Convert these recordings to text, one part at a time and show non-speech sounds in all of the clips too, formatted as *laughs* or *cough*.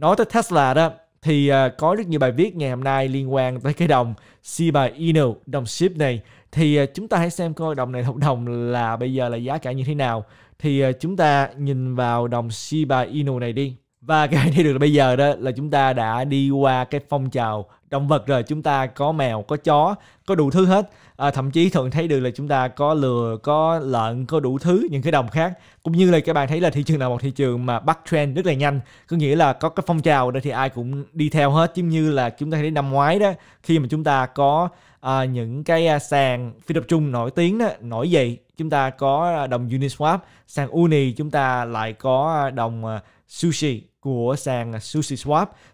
Nói tới Tesla đó thì à, có rất nhiều bài viết ngày hôm nay liên quan tới cái đồng Shiba Inu, đồng ship này thì à, chúng ta hãy xem coi đồng này hợp đồng là bây giờ là giá cả như thế nào. Thì à, chúng ta nhìn vào đồng Shiba Inu này đi. Và *laughs* cái thấy được là bây giờ đó là chúng ta đã đi qua cái phong trào động vật rồi, chúng ta có mèo, có chó, có đủ thứ hết à, thậm chí thường thấy được là chúng ta có lừa có lợn có đủ thứ những cái đồng khác cũng như là các bạn thấy là thị trường nào một thị trường mà bắt trend rất là nhanh có nghĩa là có cái phong trào đó thì ai cũng đi theo hết giống như là chúng ta thấy năm ngoái đó khi mà chúng ta có à, những cái à, sàn phi tập trung nổi tiếng đó nổi dậy chúng ta có à, đồng Uniswap sàn Uni chúng ta lại có à, đồng sushi của sàn Sushi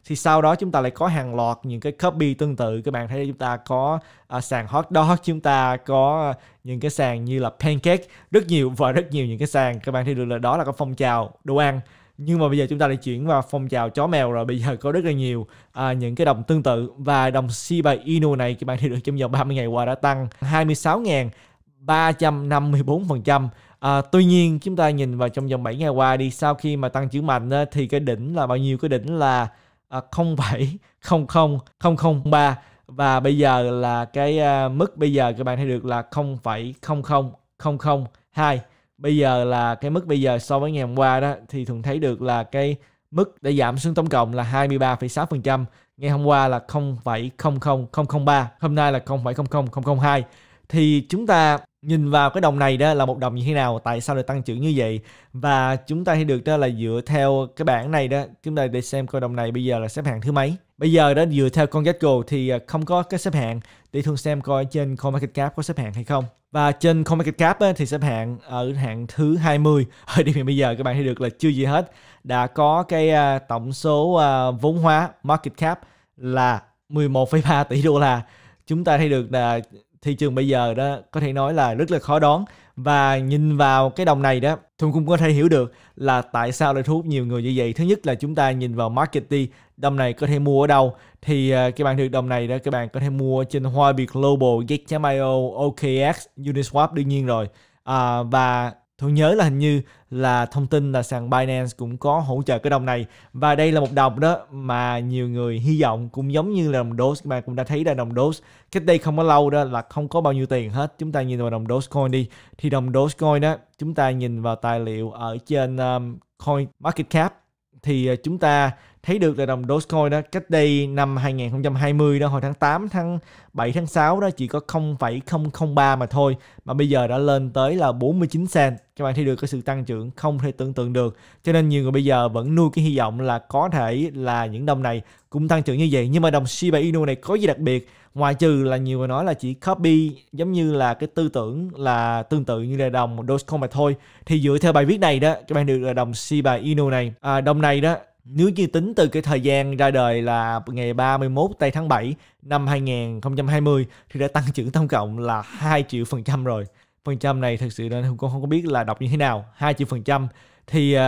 thì sau đó chúng ta lại có hàng loạt những cái copy tương tự các bạn thấy chúng ta có uh, sàn hot dog chúng ta có những cái sàn như là pancake rất nhiều và rất nhiều những cái sàn các bạn thấy được là đó là cái phong trào đồ ăn nhưng mà bây giờ chúng ta lại chuyển vào phong trào chó mèo rồi bây giờ có rất là nhiều à, những cái đồng tương tự và đồng Shiba Inu này các bạn thấy được trong vòng 30 ngày qua đã tăng 26.354% À, tuy nhiên chúng ta nhìn vào trong vòng 7 ngày qua đi sau khi mà tăng trưởng mạnh thì cái đỉnh là bao nhiêu cái đỉnh là à, 0,00003 và bây giờ là cái à, mức bây giờ các bạn thấy được là 0,00002 bây giờ là cái mức bây giờ so với ngày hôm qua đó thì thường thấy được là cái mức đã giảm xuống tổng cộng là 23,6% ngày hôm qua là 0,00003 hôm nay là 0,00002 thì chúng ta nhìn vào cái đồng này đó là một đồng như thế nào tại sao lại tăng trưởng như vậy và chúng ta thấy được đó là dựa theo cái bảng này đó chúng ta để xem coi đồng này bây giờ là xếp hạng thứ mấy bây giờ đó dựa theo con Gecko thì à, không có cái xếp hạng để thường xem coi trên CoinMarketCap có xếp hạng hay không và trên CoinMarketCap thì xếp hạng ở hạng thứ 20 *laughs* ở điểm hiện bây giờ các bạn thấy được là chưa gì hết đã có cái à, tổng số à, vốn hóa market cap là 11,3 tỷ đô la chúng ta thấy được là thị trường bây giờ đó có thể nói là rất là khó đoán và nhìn vào cái đồng này đó Thuận cũng có thể hiểu được là tại sao lại thu hút nhiều người như vậy thứ nhất là chúng ta nhìn vào market đi đồng này có thể mua ở đâu thì các bạn được đồng này đó các bạn có thể mua trên Huobi Global, Gate.io, OKX, Uniswap đương nhiên rồi uh, và Tôi nhớ là hình như là thông tin là sàn Binance cũng có hỗ trợ cái đồng này và đây là một đồng đó mà nhiều người hy vọng cũng giống như là đồng DOS các bạn cũng đã thấy là đồng DOS cách đây không có lâu đó là không có bao nhiêu tiền hết chúng ta nhìn vào đồng Dogecoin đi thì đồng Dogecoin đó chúng ta nhìn vào tài liệu ở trên um, Coin Market Cap thì ờ, chúng ta thấy được là đồng Dogecoin đó cách đây năm 2020 đó hồi tháng 8 tháng 7 tháng 6 đó chỉ có 0,003 mà thôi mà bây giờ đã lên tới là 49 cent các bạn thấy được cái sự tăng trưởng không thể tưởng tượng được cho nên nhiều người bây giờ vẫn nuôi cái hy vọng là có thể là những đồng này cũng tăng trưởng như vậy nhưng mà đồng Shiba Inu này có gì đặc biệt ngoài trừ là nhiều người nói là chỉ copy giống như là cái tư tưởng là tương tự như là đồng Dogecoin mà thôi thì dựa theo bài viết này đó các bạn được là đồng Shiba Inu này à, đồng này đó nếu như tính từ cái thời gian ra đời là ngày 31 tây tháng 7 năm 2020 thì đã tăng trưởng tổng cộng là 2 triệu phần trăm rồi. Phần trăm này thực sự là con không có biết là đọc như thế nào. 2 triệu phần trăm thì uh,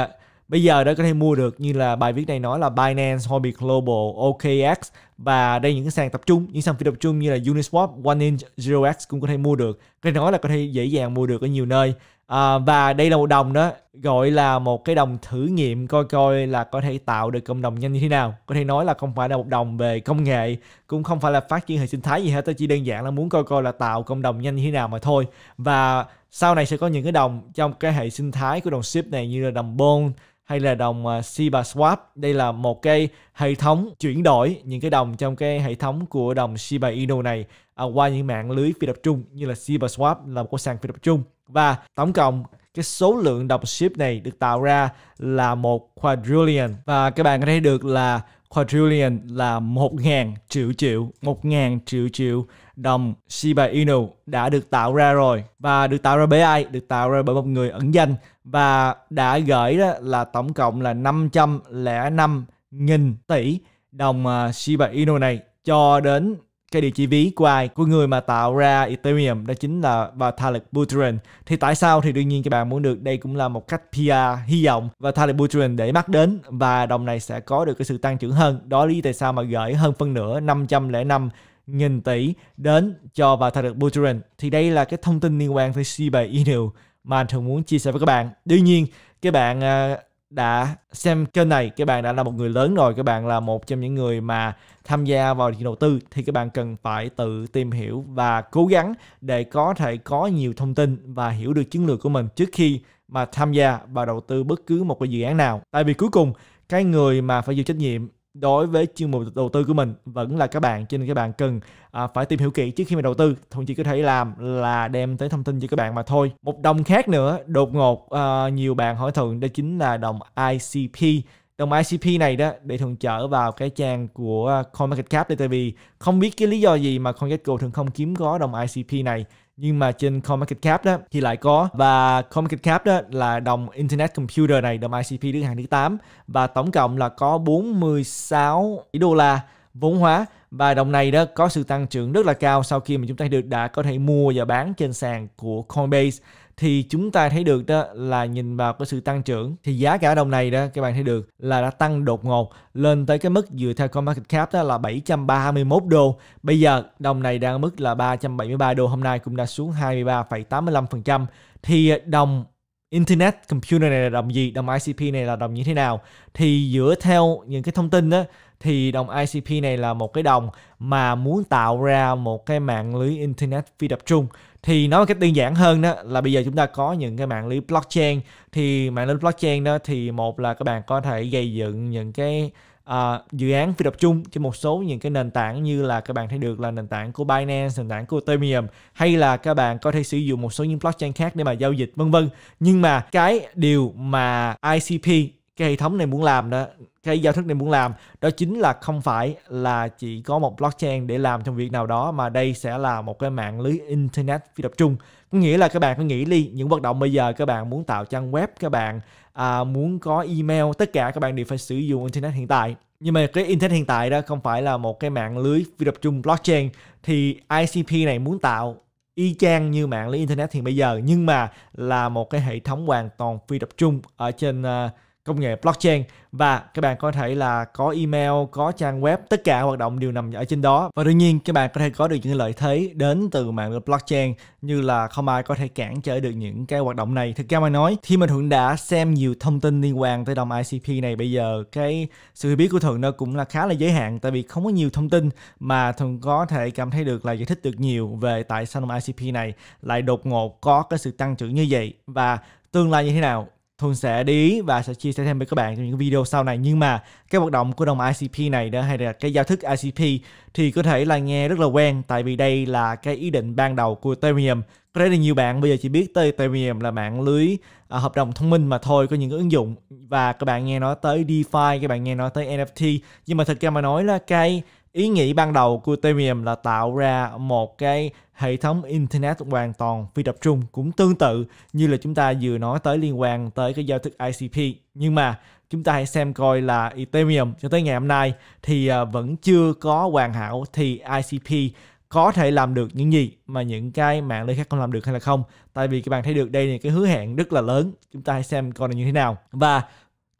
bây giờ đã có thể mua được như là bài viết này nói là Binance, Hobby Global, OKX và đây những cái sàn tập trung, những sàn phi tập trung như là Uniswap, One Inch, ZeroX cũng có thể mua được. Cái nói là có thể dễ dàng mua được ở nhiều nơi à, và đây là một đồng đó gọi là một cái đồng thử nghiệm coi coi là có thể tạo được cộng đồng nhanh như thế nào có thể nói là không phải là một đồng về công nghệ cũng không phải là phát triển hệ sinh thái gì hết tôi chỉ đơn giản là muốn coi coi là tạo cộng đồng nhanh như thế nào mà thôi và sau này sẽ có những cái đồng trong cái hệ sinh thái của đồng ship này như là đồng bone hay là đồng à, Shiba Swap. Đây là một cái hệ thống chuyển đổi những cái đồng trong cái hệ thống của đồng Shiba Inu này à, qua những mạng lưới phi tập trung như là Shiba Swap là một cái sàn phi tập trung. Và tổng cộng cái số lượng đồng ship này được tạo ra là một quadrillion và các bạn có thấy được là quadrillion là một ngàn triệu triệu một ngàn triệu triệu đồng Shiba Inu đã được tạo ra rồi và được tạo ra bởi ai? Được tạo ra bởi một người ẩn danh và đã gửi đó là tổng cộng là 505.000 tỷ đồng à, Shiba Inu này cho đến cái địa chỉ ví của ai của người mà tạo ra Ethereum đó chính là bà Vitalik Buterin. Thì tại sao thì đương nhiên các bạn muốn được đây cũng là một cách PR hy vọng và Vitalik Buterin để mắt đến và đồng này sẽ có được cái sự tăng trưởng hơn. Đó lý tại sao mà gửi hơn phân nửa 505 nghìn tỷ đến cho bà Vitalik Buterin. Thì đây là cái thông tin liên quan tới Shiba Inu mà anh thường muốn chia sẻ với các bạn đương nhiên các bạn ờ, đã xem kênh này các bạn đã là một người lớn rồi các bạn là một trong những người mà tham gia vào thị đầu tư thì các bạn cần phải tự tìm hiểu và cố gắng để có thể có nhiều thông tin và hiểu được chiến lược của mình trước khi mà tham gia vào đầu tư bất cứ một cái dự án nào tại vì cuối cùng cái người mà phải chịu trách nhiệm đối với chuyên mục đầu tư của mình vẫn là các bạn cho nên các bạn cần à, phải tìm hiểu kỹ trước khi mà đầu tư thông chỉ có thể làm là đem tới thông tin cho các bạn mà thôi một đồng khác nữa đột ngột à, nhiều bạn hỏi thường đó chính là đồng ICP đồng ICP này đó để thường chở vào cái trang của à, CoinMarketCap đây tại vì không biết cái lý do gì mà Gecko thường không kiếm có đồng ICP này nhưng mà trên Cap đó thì lại có và Cap đó là đồng Internet Computer này đồng ICP đứng hàng thứ 8 và tổng cộng là có 46 tỷ đô la vốn hóa và đồng này đó có sự tăng trưởng rất là cao sau khi mà chúng ta được đã có thể mua và bán trên sàn của Coinbase thì chúng ta thấy được đó là nhìn vào cái sự tăng trưởng thì giá cả đồng này đó các bạn thấy được là đã tăng đột ngột lên tới cái mức dựa theo con market cap đó là 731 đô. Bây giờ đồng này đang ở mức là 373 đô hôm nay cũng đã xuống 23,85% thì đồng Internet Computer này là đồng gì, đồng ICP này là đồng như thế nào thì dựa theo những cái thông tin đó thì đồng ICP này là một cái đồng mà muốn tạo ra một cái mạng lưới Internet phi tập trung thì nói một cách đơn giản hơn đó là bây giờ chúng ta có những cái mạng lưới blockchain thì mạng lưới blockchain đó thì một là các bạn có thể gây dựng những cái uh, dự án phi tập trung trên một số những cái nền tảng như là các bạn thấy được là nền tảng của Binance, nền tảng của Ethereum hay là các bạn có thể sử dụng một số những blockchain khác để mà giao dịch vân vân. Nhưng mà cái điều mà ICP cái hệ thống này muốn làm đó cái giao thức này muốn làm đó chính là không phải là chỉ có một blockchain để làm trong việc nào đó mà đây sẽ là một cái mạng lưới internet phi tập trung có nghĩa là các bạn cứ nghĩ đi những hoạt động bây giờ các bạn muốn tạo trang web các bạn à, muốn có email tất cả các bạn đều phải sử dụng internet hiện tại nhưng mà cái internet hiện tại đó không phải là một cái mạng lưới phi tập trung blockchain thì ICP này muốn tạo y chang như mạng lưới internet hiện bây giờ nhưng mà là một cái hệ thống hoàn toàn phi tập trung ở trên uh, công nghệ blockchain và các bạn có thể là có email, có trang web, tất cả hoạt động đều nằm ở trên đó. Và đương nhiên các bạn có thể có được những lợi thế đến từ mạng blockchain như là không ai có thể cản trở được những cái hoạt động này. Thực ra mà nói, thì mình Thuận đã xem nhiều thông tin liên quan tới đồng ICP này bây giờ, cái sự hiểu biết của Thuận nó cũng là khá là giới hạn tại vì không có nhiều thông tin mà Thuận có thể cảm thấy được là giải thích được nhiều về tại sao đồng ICP này lại đột ngột có cái sự tăng trưởng như vậy và tương lai như thế nào Thuận sẽ đi và sẽ chia sẻ thêm với các bạn trong những video sau này nhưng mà cái hoạt động của đồng ICP này đó hay là cái giao thức ICP thì có thể là nghe rất là quen tại vì đây là cái ý định ban đầu của Ethereum có thể là nhiều bạn bây giờ chỉ biết tới Ethereum là mạng lưới à, hợp đồng thông minh mà thôi có những ứng dụng và các bạn nghe nói tới DeFi các bạn nghe nói tới NFT nhưng mà thật ra mà nói là cái Ý nghĩ ban đầu của Temium là tạo ra một cái hệ thống Internet hoàn toàn phi tập trung cũng tương tự như là chúng ta vừa nói tới liên quan tới cái giao thức ICP. Nhưng mà chúng ta hãy xem coi là Ethereum cho tới ngày hôm nay thì à, vẫn chưa có hoàn hảo thì ICP có thể làm được những gì mà những cái mạng lưới khác không làm được hay là không tại vì các bạn thấy được đây là cái hứa hẹn rất là lớn chúng ta hãy xem coi là như thế nào và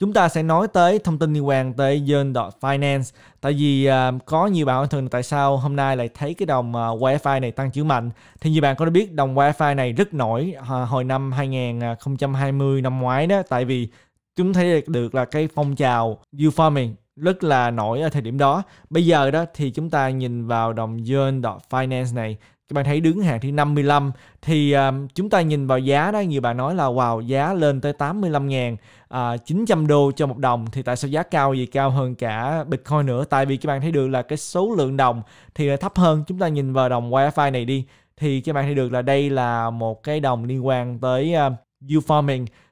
chúng ta sẽ nói tới thông tin liên quan tới Yen.Finance tại vì uh, có nhiều bạn hỏi thường tại sao hôm nay lại thấy cái đồng uh, à, wi này tăng trưởng mạnh thì như bạn có biết đồng wi này rất nổi uh, hồi năm 2020 năm ngoái đó tại vì chúng thấy được là cái phong trào U-Farming rất là nổi ở thời điểm đó bây giờ đó thì chúng ta nhìn vào đồng Yen.Finance này các bạn thấy đứng hàng thứ 55 thì uh, chúng ta nhìn vào giá đó nhiều bạn nói là wow giá lên tới 85 ngàn uh, à, 900 đô cho một đồng thì tại sao giá cao gì cao hơn cả Bitcoin nữa tại vì các bạn thấy được là cái số lượng đồng thì thấp hơn chúng ta nhìn vào đồng WiFi này đi thì các bạn thấy được là đây là một cái đồng liên quan tới uh, à, u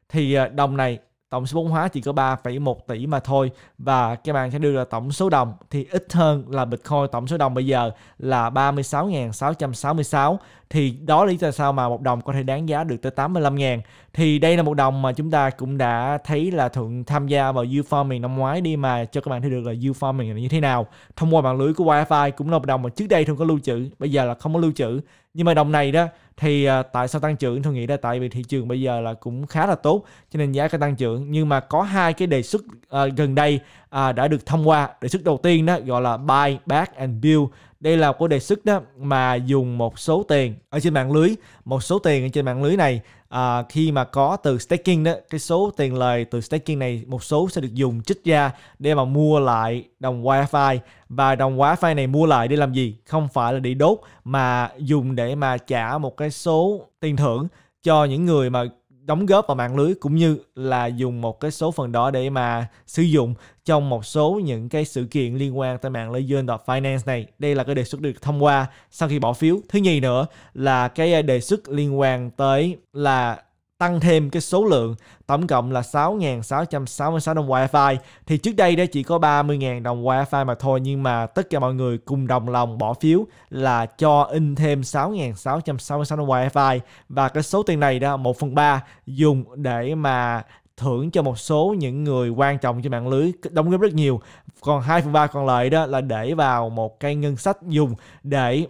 thì uh, đồng này tổng số vốn hóa chỉ có 3,1 tỷ mà thôi và các bạn sẽ đưa ra tổng số đồng thì ít hơn là Bitcoin tổng số đồng bây giờ là 36.666 thì đó lý do sao mà một đồng có thể đáng giá được tới 85 ngàn thì đây là một đồng mà chúng ta cũng đã thấy là Thuận tham gia vào U-Farming năm ngoái đi mà cho các bạn thấy được là U-Farming là như thế nào thông qua mạng lưới của wifi cũng là một đồng mà trước đây Thuận có lưu trữ bây giờ là không có lưu trữ nhưng mà đồng này đó thì à, tại sao tăng trưởng tôi nghĩ là tại vì thị trường bây giờ là cũng khá là tốt cho nên giá cái tăng trưởng nhưng mà có hai cái đề xuất uh, gần đây uh, đã được thông qua đề xuất đầu tiên đó gọi là buy back and build đây là cô đề xuất đó mà dùng một số tiền ở trên mạng lưới một số tiền ở trên mạng lưới này à, khi mà có từ staking đó cái số tiền lời từ staking này một số sẽ được dùng trích ra để mà mua lại đồng wifi và đồng wifi này mua lại để làm gì không phải là để đốt mà dùng để mà trả một cái số tiền thưởng cho những người mà đóng góp vào mạng lưới cũng như là dùng một cái số phần đó để mà sử dụng trong một số những cái sự kiện liên quan tới mạng lưới Union Finance này. Đây là cái đề xuất được thông qua sau khi bỏ phiếu. Thứ nhì nữa là cái đề xuất liên quan tới là tăng thêm cái số lượng tổng cộng là 6.666 đồng wifi thì trước đây đó chỉ có 30.000 đồng wifi mà thôi nhưng mà tất cả mọi người cùng đồng lòng bỏ phiếu là cho in thêm 6.666 đồng wifi và cái số tiền này đó 1 phần 3 dùng để mà thưởng cho một số những người quan trọng trên mạng lưới đóng góp rất nhiều còn 2 phần 3 còn lại đó là để vào một cái ngân sách dùng để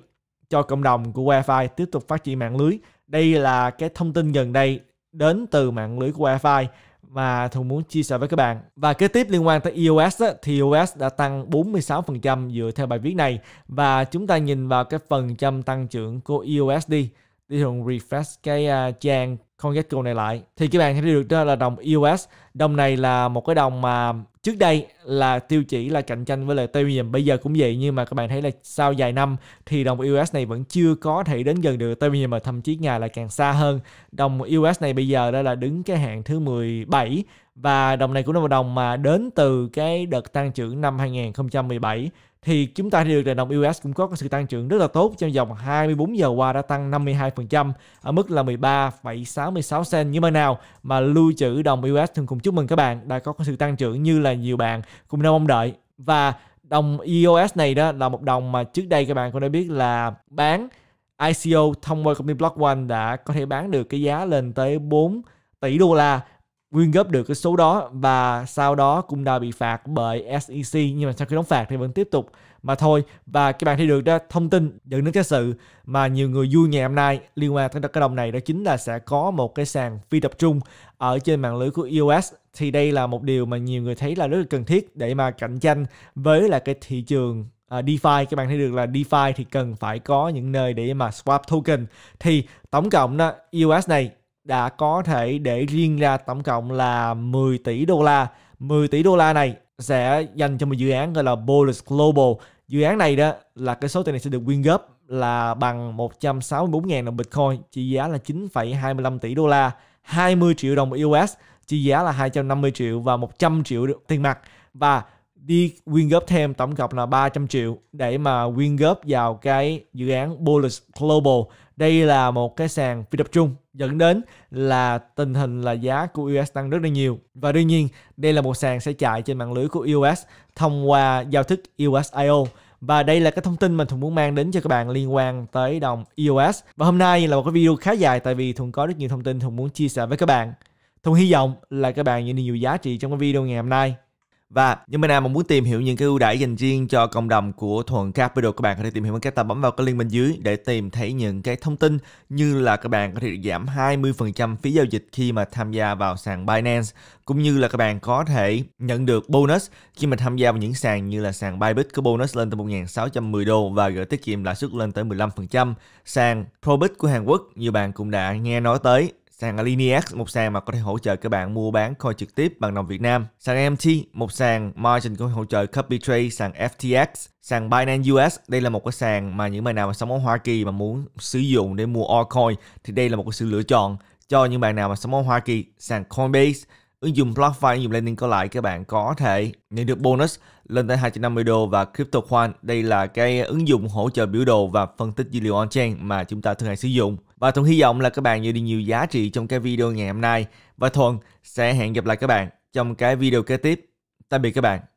cho cộng đồng của Wi-Fi tiếp tục phát triển mạng lưới đây là cái thông tin gần đây đến từ mạng lưới của Wi-Fi mà Thuận muốn chia sẻ với các bạn. Và kế tiếp liên quan tới iOS thì iOS đã tăng 46% dựa theo bài viết này và chúng ta nhìn vào cái phần trăm tăng trưởng của iOS đi thì Thuận refresh cái uh, trang CoinGecko này lại thì các bạn thấy được đó là đồng EOS đồng này là một cái đồng mà trước đây là tiêu chỉ là cạnh tranh với lại Ethereum bây giờ cũng vậy nhưng mà các bạn thấy là sau vài năm thì đồng EOS này vẫn chưa có thể đến gần được Ethereum mà thậm chí ngày là càng xa hơn đồng EOS này bây giờ đó là đứng cái hạng thứ 17 và đồng này cũng là một đồng mà đến từ cái đợt tăng trưởng năm 2017 thì chúng ta thấy được là đồng US cũng có sự tăng trưởng rất là tốt trong vòng 24 giờ qua đã tăng 52% ở mức là 13,66 cent như ban nào mà lưu trữ đồng US thường cùng chúc mừng các bạn đã có sự tăng trưởng như là nhiều bạn cũng đang mong đợi và đồng EOS này đó là một đồng mà trước đây các bạn cũng đã biết là bán ICO thông qua công ty Block One đã có thể bán được cái giá lên tới 4 tỷ đô la nguyên góp được cái số đó và sau đó cũng đã bị phạt bởi SEC nhưng mà sau khi đóng phạt thì vẫn tiếp tục mà thôi và các bạn thấy được đó thông tin dẫn đến cái sự mà nhiều người vui ngày hôm nay liên quan tới cái đồng này đó chính là sẽ có một cái sàn phi tập trung ở trên mạng lưới của EOS thì đây là một điều mà nhiều người thấy là rất là cần thiết để mà cạnh tranh với là cái thị trường uh, DeFi các bạn thấy được là DeFi thì cần phải có những nơi để mà swap token thì tổng cộng đó iOS này đã có thể để riêng ra tổng cộng là 10 tỷ đô la. 10 tỷ đô la này sẽ dành cho một dự án gọi là Bolus Global. Dự án này đó là cái số tiền này sẽ được quyên góp là bằng 164.000 đồng Bitcoin, trị giá là 9,25 tỷ đô la, 20 triệu đồng US, trị giá là 250 triệu và 100 triệu tiền mặt. Và đi quyên góp thêm tổng cộng là 300 triệu để mà quyên góp vào cái dự án Bullish Global. Đây là một cái sàn phi tập trung dẫn đến là tình hình là giá của US tăng rất là nhiều. Và đương nhiên, đây là một sàn sẽ chạy trên mạng lưới của US thông qua giao thức USIO. Và đây là cái thông tin mà Thuận muốn mang đến cho các bạn liên quan tới đồng EOS. Và hôm nay là một cái video khá dài tại vì Thuận có rất nhiều thông tin Thuận muốn chia sẻ với các bạn. Thuận hy vọng là các bạn nhận được nhiều giá trị trong cái video ngày hôm nay. Và những bạn nào mà muốn tìm hiểu những cái ưu đãi dành riêng cho cộng đồng của Thuận Capital, các bạn có thể tìm hiểu bằng cách ta bấm vào cái link bên dưới để tìm thấy những cái thông tin như là các bạn có thể giảm 20% phí giao dịch khi mà tham gia vào sàn Binance, cũng như là các bạn có thể nhận được bonus khi mà tham gia vào những sàn như là sàn Bybit có bonus lên tới 1.610 đô và gửi tiết kiệm lãi suất lên tới 15%. Sàn Probit của Hàn Quốc như bạn cũng đã nghe nói tới Sàn Alinex, một sàn mà có thể hỗ trợ các bạn mua bán coin trực tiếp bằng đồng Việt Nam. Sàn MT, một sàn margin có thể hỗ trợ copy trade sàn FTX. Sàn Binance US, đây là một cái sàn mà những bạn nào mà sống ở Hoa Kỳ mà muốn sử dụng để mua altcoin thì đây là một cái sự lựa chọn cho những bạn nào mà sống ở Hoa Kỳ. Sàn Coinbase, ứng dụng BlockFi, ứng dụng Lightning có lại các bạn có thể nhận được bonus lên tới 250 đô và CryptoQuant. Đây là cái ứng dụng hỗ trợ biểu đồ và phân tích dữ liệu on-chain mà chúng ta thường hay sử dụng. Và Thuận hy vọng là các bạn nhận được nhiều giá trị trong cái video ngày hôm nay. Và Thuận sẽ hẹn gặp lại các bạn trong cái video kế tiếp. Tạm biệt các bạn.